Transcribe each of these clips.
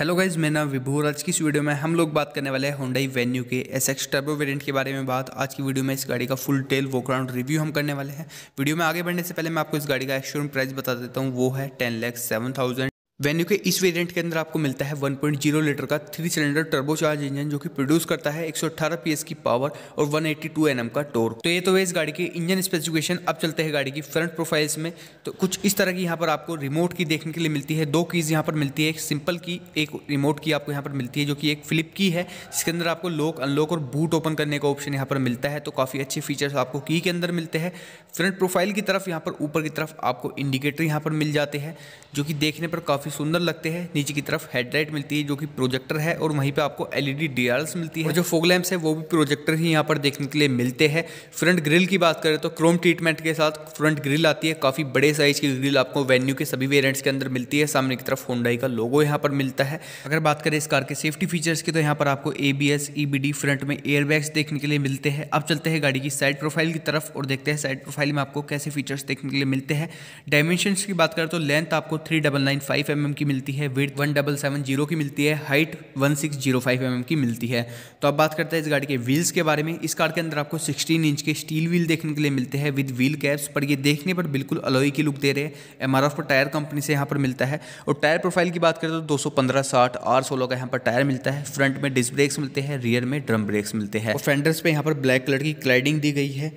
hello guys मैं नाम विभूर आज की इस वीडियो में हम लोग बात करने वाले हैं होंडाई वेन्यू के एस एक्स टर्बो वेरियंट के बारे में बात आज की वीडियो में इस गाड़ी का फुल टेल ग्राउंड रिव्यू हम करने वाले हैं वीडियो में आगे बढ़ने से पहले मैं आपको इस गाड़ी का एक्शोरूम प्राइस बता देता हूँ वो है ten lakhs seven thousand Venue के इस वेरिएंट के अंदर आपको मिलता है 1.0 लीटर का थ्री सिलेंडर टर्बोचार्ज इंजन जो कि प्रोड्यूस करता है 118 पीएस की पावर और 182 एनएम का टोर तो ये तो है इस गाड़ी की इंजन स्पेसिफिकेशन अब चलते हैं गाड़ी की फ्रंट प्रोफाइल्स में तो कुछ इस तरह की यहाँ पर आपको रिमोट की देखने के लिए मिलती है दो कीज़ यहाँ पर मिलती है एक सिंपल की एक रिमोट की आपको यहाँ पर मिलती है जो कि एक फ्लिप की है जिसके अंदर आपको लॉक अनलॉक और बूट ओपन करने का ऑप्शन यहाँ पर मिलता है तो काफ़ी अच्छे फीचर्स आपको की के अंदर मिलते हैं फ्रंट प्रोफाइल की तरफ यहाँ पर ऊपर की तरफ आपको इंडिकेटर यहाँ पर मिल जाते हैं जो कि देखने पर काफ़ी काफ़ी सुंदर लगते हैं नीचे की तरफ हेडलाइट मिलती है जो कि प्रोजेक्टर है और वहीं पे आपको एलईडी ई मिलती है और जो फोग लैम्प्स है वो भी प्रोजेक्टर ही यहाँ पर देखने के लिए मिलते हैं फ्रंट ग्रिल की बात करें तो क्रोम ट्रीटमेंट के साथ फ्रंट ग्रिल आती है काफ़ी बड़े साइज की ग्रिल आपको वेन्यू के सभी वेरियंट्स के अंदर मिलती है सामने की तरफ होंडाई का लोगो यहाँ पर मिलता है अगर बात करें इस कार के सेफ्टी फीचर्स की तो यहाँ पर आपको ए बी फ्रंट में एयरबैग्स देखने के लिए मिलते हैं अब चलते हैं गाड़ी की साइड प्रोफाइल की तरफ और देखते हैं साइड प्रोफाइल में आपको कैसे फीचर्स देखने के लिए मिलते हैं डायमेंशन की बात करें तो लेंथ आपको three double nine five mm की मिलती है weight one double seven zero की मिलती है height one six zero five M की मिलती है तो अब बात करते हैं इस गाड़ी के व्हील्स के बारे में इस कार के अंदर आपको सिक्सटीन इंच के स्टील व्हील देखने के लिए मिलते हैं विद व्हील कैप्स पर ये देखने पर बिल्कुल अलोई की लुक दे रहे हैं एम आर टायर कंपनी से यहाँ पर मिलता है और टायर प्रोफाइल की बात करें तो दो सौ पंद्रह साठ आर सोलो का यहाँ पर टायर मिलता है फ्रंट में डिस्क ब्रेक्स मिलते हैं रियर में ड्रम ब्रेक्स मिलते हैं और फेंडर्स पर यहाँ पर ब्लैक कलर की क्लाइडिंग दी गई है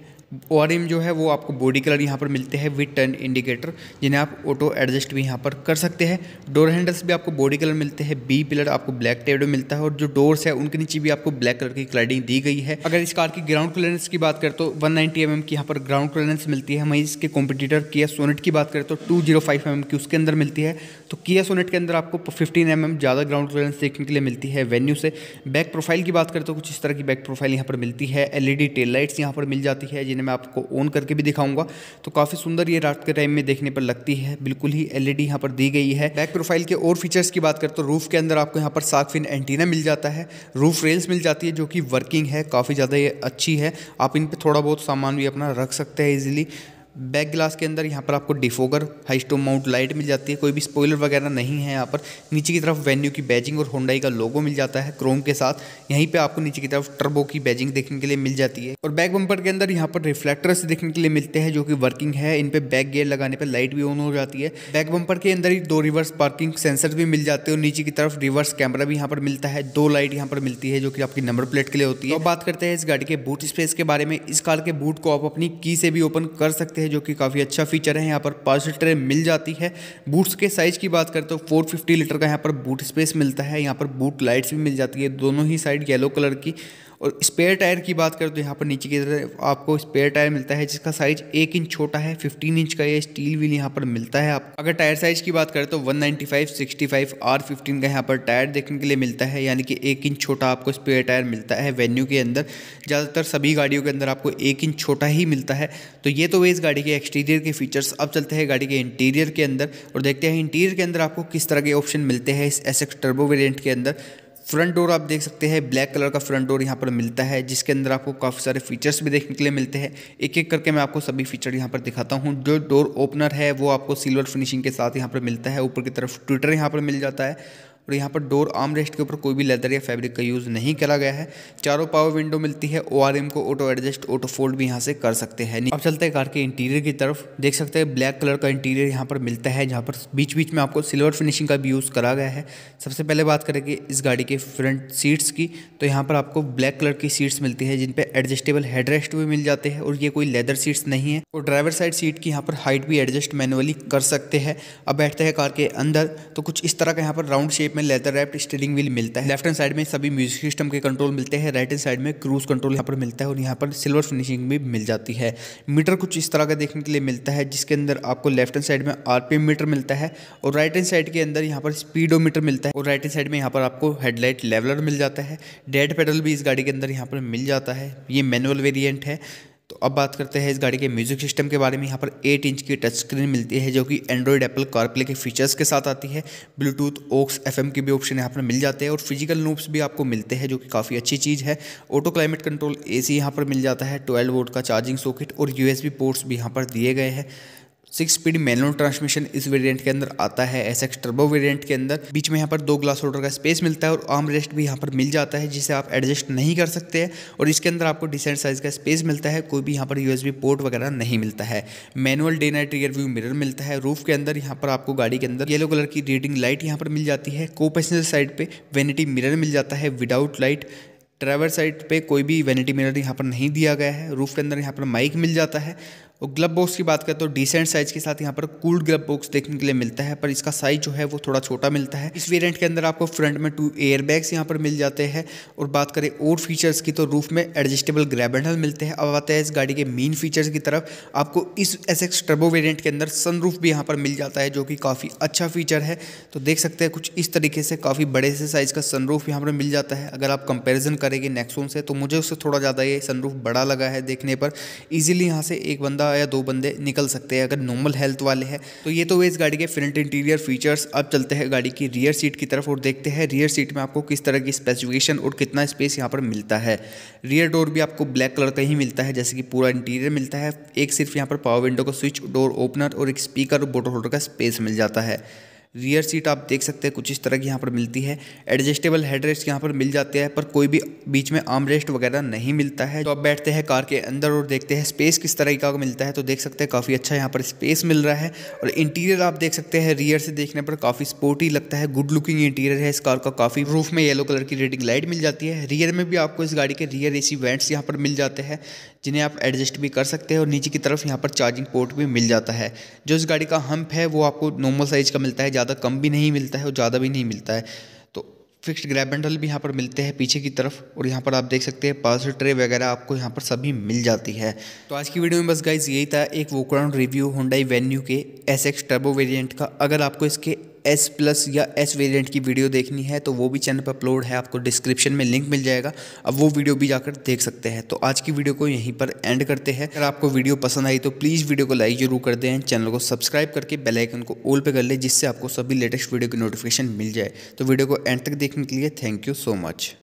ओ जो है वो आपको बॉडी कलर यहाँ पर मिलते हैं विथ टर्न इंडिकेटर जिन्हें आप ऑटो एडजस्ट भी यहाँ पर कर सकते हैं डोर हैंडल्स भी आपको बॉडी कलर मिलते हैं बी पिलर आपको ब्लैक टेडो मिलता है और जो डोर्स है उनके नीचे भी आपको ब्लैक कलर की क्लाइडिंग दी गई है अगर इस कार की ग्राउंड क्लियरेंस की बात करें तो वन नाइनटी एम की यहाँ पर ग्राउंड क्लियरेंस मिलती है वहीं इसके कॉम्पिटिटर किया सोनेट की बात करें तो टू जीरो फाइव एम की उसके अंदर मिलती है तो किया सोनेट के अंदर आपको 15 एम mm ज़्यादा ग्राउंड क्लियरेंस देखने के लिए मिलती है वेन्यू से बैक प्रोफाइल की बात करें तो कुछ इस तरह की बैक प्रोफाइल यहाँ पर मिलती है एलईडी टेल लाइट्स यहाँ पर मिल जाती है जिन्हें मैं आपको ऑन करके भी दिखाऊंगा तो काफ़ी सुंदर ये रात के टाइम में देखने पर लगती है बिल्कुल ही एल ई e यहाँ पर दी गई है बैक प्रोफाइल के और फीचर्स की बात करें तो रूफ के अंदर आपको यहाँ पर साकफिन एंटीना मिल जाता है रूफ रेल्स मिल जाती है जो कि वर्किंग है काफ़ी ज़्यादा ये अच्छी है आप इन पर थोड़ा बहुत सामान भी अपना रख सकते हैं ईजिली बैक ग्लास के अंदर यहाँ पर आपको डिफोगर हाइस्टो माउंट लाइट मिल जाती है कोई भी स्पॉइलर वगैरह नहीं है यहाँ पर नीचे की तरफ वेन्यू की बैजिंग और होंडाई का लोगो मिल जाता है क्रोम के साथ यहीं पे आपको नीचे की तरफ टर्बो की बैजिंग देखने के लिए मिल जाती है और बैक बम्पर के अंदर यहाँ पर रिफ्लेक्टर्स देखने के लिए मिलते हैं जो कि वर्किंग है इन पर बैक गेयर लगाने पर लाइट भी ऑन हो जाती है बैक बम्पर के अंदर ही दो रिवर्स पार्किंग सेंसर भी मिल जाते हैं और नीचे की तरफ रिवर्स कैमरा भी यहाँ पर मिलता है दो लाइट यहाँ पर मिलती है जो कि आपकी नंबर प्लेट के लिए होती है और बात करते हैं इस गाड़ी के बूट स्पेस के बारे में इस कार के बूट को आप अपनी की से भी ओपन कर सकते हैं हैं जो कि काफ़ी अच्छा फीचर है यहाँ पर पार्सल ट्रे मिल जाती है बूट्स के साइज़ की बात करें तो 450 लीटर का यहाँ पर बूट स्पेस मिलता है यहाँ पर बूट लाइट्स भी मिल जाती है दोनों ही साइड येलो कलर की और स्पेयर टायर की बात करें तो यहाँ पर नीचे की तरफ आपको स्पेयर टायर मिलता है जिसका साइज एक इंच छोटा है 15 इंच का ये स्टील व्हील यहाँ पर मिलता है आप अगर टायर साइज की बात करें तो 195 65 R15 का यहाँ पर टायर देखने के लिए मिलता है यानी कि एक इंच छोटा आपको स्पेयर टायर मिलता है वेन्यू के अंदर ज़्यादातर सभी गाड़ियों के अंदर आपको एक इंच छोटा ही मिलता है तो ये तो वे इस गाड़ी गाड़ी के एक्सटीरियर के फीचर्स अब चलते हैं गाड़ी के इंटीरियर के अंदर और देखते हैं इंटीरियर के अंदर आपको किस तरह के ऑप्शन मिलते हैं इस एस टर्बो वेरियंट के अंदर फ्रंट डोर आप देख सकते हैं ब्लैक कलर का फ्रंट डोर यहाँ पर मिलता है जिसके अंदर आपको काफ़ी सारे फीचर्स भी देखने के लिए मिलते हैं एक एक करके मैं आपको सभी फीचर यहाँ पर दिखाता हूँ जो डोर ओपनर है वो आपको सिल्वर फिनिशिंग के साथ यहाँ पर मिलता है ऊपर की तरफ ट्विटर यहाँ पर मिल जाता है और यहाँ पर डोर आर्म रेस्ट के ऊपर कोई भी लेदर या फैब्रिक का यूज़ नहीं करा गया है चारों पावर विंडो मिलती है ओ को ऑटो एडजस्ट ऑटो फोल्ड भी यहाँ से कर सकते हैं अब चलते हैं कार के इंटीरियर की तरफ देख सकते हैं ब्लैक कलर का इंटीरियर यहाँ पर मिलता है जहाँ पर बीच बीच में आपको सिल्वर फिनिशिंग का भी यूज़ करा गया है सबसे पहले बात करेंगे इस गाड़ी के फ्रंट सीट्स की तो यहाँ पर आपको ब्लैक कलर की सीट्स मिलती है जिनपे एडजस्टेबल हेड भी मिल जाते हैं और ये कोई लेदर सीट्स नहीं है और ड्राइवर साइड सीट की यहाँ पर हाइट भी एडजस्ट मैनुअली कर सकते हैं अब बैठते हैं कार के अंदर तो कुछ इस तरह का यहाँ पर राउंड शेप शेप में लेदर रैप्ड स्टीयरिंग व्हील मिलता है लेफ्ट हैंड साइड में सभी म्यूजिक सिस्टम के कंट्रोल मिलते हैं राइट हैंड साइड में क्रूज कंट्रोल यहाँ पर मिलता है और यहाँ पर सिल्वर फिनिशिंग भी मिल जाती है मीटर कुछ इस तरह का देखने के लिए मिलता है जिसके अंदर आपको लेफ्ट हैंड साइड में आरपीएम मीटर मिलता है और राइट हैंड साइड के अंदर यहाँ पर मीटर मिलता है और राइट हैंड साइड में यहाँ पर आपको हेडलाइट लेवलर मिल जाता है डेड पेडल भी इस गाड़ी के अंदर यहाँ पर मिल जाता है ये मैनुअल वेरियंट है तो अब बात करते हैं इस गाड़ी के म्यूजिक सिस्टम के बारे में यहाँ पर 8 इंच की टच स्क्रीन मिलती है जो कि एंड्रॉयड एप्पल कारप्ले के फीचर्स के साथ आती है ब्लूटूथ ओक्स एफ के भी ऑप्शन यहाँ पर मिल जाते हैं और फिजिकल नूब्स भी आपको मिलते हैं जो कि काफ़ी अच्छी चीज़ है auto climate control A C यहाँ पर मिल जाता है ट्वेल्व वोट का चार्जिंग सॉकेट और यू पोर्ट्स भी यहाँ पर दिए गए हैं सिक्स स्पीड मैनुअल ट्रांसमिशन इस वेरिएंट के अंदर आता है एस एक्स टर्बो वेरिएंट के अंदर बीच में यहाँ पर दो ग्लास होल्डर का स्पेस मिलता है और आर्म रेस्ट भी यहाँ पर मिल जाता है जिसे आप एडजस्ट नहीं कर सकते हैं और इसके अंदर आपको डिसेंट साइज का स्पेस मिलता है कोई भी यहाँ पर यू पोर्ट वगैरह नहीं मिलता है manual day night rear view mirror मिलता है रूफ के अंदर यहाँ पर आपको गाड़ी के अंदर येलो कलर की रीडिंग लाइट यहाँ पर मिल जाती है को पैसेंजर साइड पर वेनिटी मिररर मिल जाता है विदाउट लाइट ड्राइवर साइड पे कोई भी वैनिटी मिरर यहाँ पर नहीं दिया गया है रूफ के अंदर यहाँ पर माइक मिल जाता है और ग्लब बॉक्स की बात करें तो डिसेंट साइज़ के साथ यहाँ पर कूल्ड ग्लब बॉक्स देखने के लिए मिलता है पर इसका साइज़ जो है वो थोड़ा छोटा मिलता है इस वेरियंट के अंदर आपको फ्रंट में टू एयर बैग्स यहाँ पर मिल जाते हैं और बात करें और फीचर्स की तो रूफ में एडजस्टेबल ग्रैबेंडल मिलते हैं अब आते हैं इस गाड़ी के मेन फीचर्स की तरफ आपको इस एस एक्स ट्रबो वेरियंट के अंदर सनरूफ भी यहाँ पर मिल जाता है जो कि काफ़ी अच्छा फीचर है तो देख सकते हैं कुछ इस तरीके से काफ़ी बड़े से साइज़ का सनरूफ यहाँ पर मिल जाता है अगर आप कंपेरिजन करेंगे नेक्सोन से तो मुझे उससे थोड़ा ज़्यादा ये सनरूफ बड़ा लगा है देखने पर ईजिली यहाँ से एक बंदा या दो बंदे निकल सकते हैं अगर नॉर्मल हेल्थ वाले हैं तो ये तो वे इस गाड़ी के फ्रंट इंटीरियर फीचर्स अब चलते हैं गाड़ी की रियर सीट की तरफ और देखते हैं रियर सीट में आपको किस तरह की स्पेसिफिकेशन और कितना स्पेस यहाँ पर मिलता है रियर डोर भी आपको ब्लैक कलर का ही मिलता है जैसे कि पूरा इंटीरियर मिलता है एक सिर्फ यहाँ पर पावर विंडो का स्विच डोर ओपनर और एक स्पीकर और बोटर होल्डर का स्पेस मिल जाता है रियर सीट आप देख सकते हैं कुछ इस तरह की यहाँ पर मिलती है एडजस्टेबल हेड रेस्ट यहाँ पर मिल जाते हैं पर कोई भी बीच में आर्म रेस्ट वगैरह नहीं मिलता है तो आप बैठते हैं कार के अंदर और देखते हैं स्पेस किस तरह का मिलता है तो देख सकते हैं काफ़ी अच्छा यहाँ पर स्पेस मिल रहा है और इंटीरियर आप देख सकते हैं रियर से देखने पर काफ़ी स्पोर्टी लगता है गुड लुकिंग इंटीरियर है इस कार का काफ़ी रूफ में येलो कलर की रेडिंग लाइट मिल जाती है रियर में भी आपको इस गाड़ी के रियर ए सी वेंट्स यहाँ पर मिल जाते हैं जिन्हें आप एडजस्ट भी कर सकते हैं और नीचे की तरफ यहाँ पर चार्जिंग पोर्ट भी मिल जाता है जो इस गाड़ी का हम्प है वो आपको नॉर्मल साइज का मिलता है ज़्यादा कम भी नहीं मिलता है और ज़्यादा भी नहीं मिलता है तो फिक्स्ड ग्रैब हैंडल भी यहाँ पर मिलते हैं पीछे की तरफ और यहाँ पर आप देख सकते हैं पार्सल ट्रे वगैरह आपको यहाँ पर सभी मिल जाती है तो आज की वीडियो में बस गाइज यही था एक वोकराउंड रिव्यू होंडाई वेन्यू के एस एक्स टर्बो वेरियंट का अगर आपको इसके एस प्लस या एस वेरिएंट की वीडियो देखनी है तो वो भी चैनल पर अपलोड है आपको डिस्क्रिप्शन में लिंक मिल जाएगा अब वो वीडियो भी जाकर देख सकते हैं तो आज की वीडियो को यहीं पर एंड करते हैं अगर आपको वीडियो पसंद आई तो प्लीज़ वीडियो को लाइक जरूर कर दें चैनल को सब्सक्राइब करके बेलाइकन को ऑल पर कर लें जिससे आपको सभी लेटेस्ट वीडियो की नोटिफिकेशन मिल जाए तो वीडियो को एंड तक देखने के लिए थैंक यू सो मच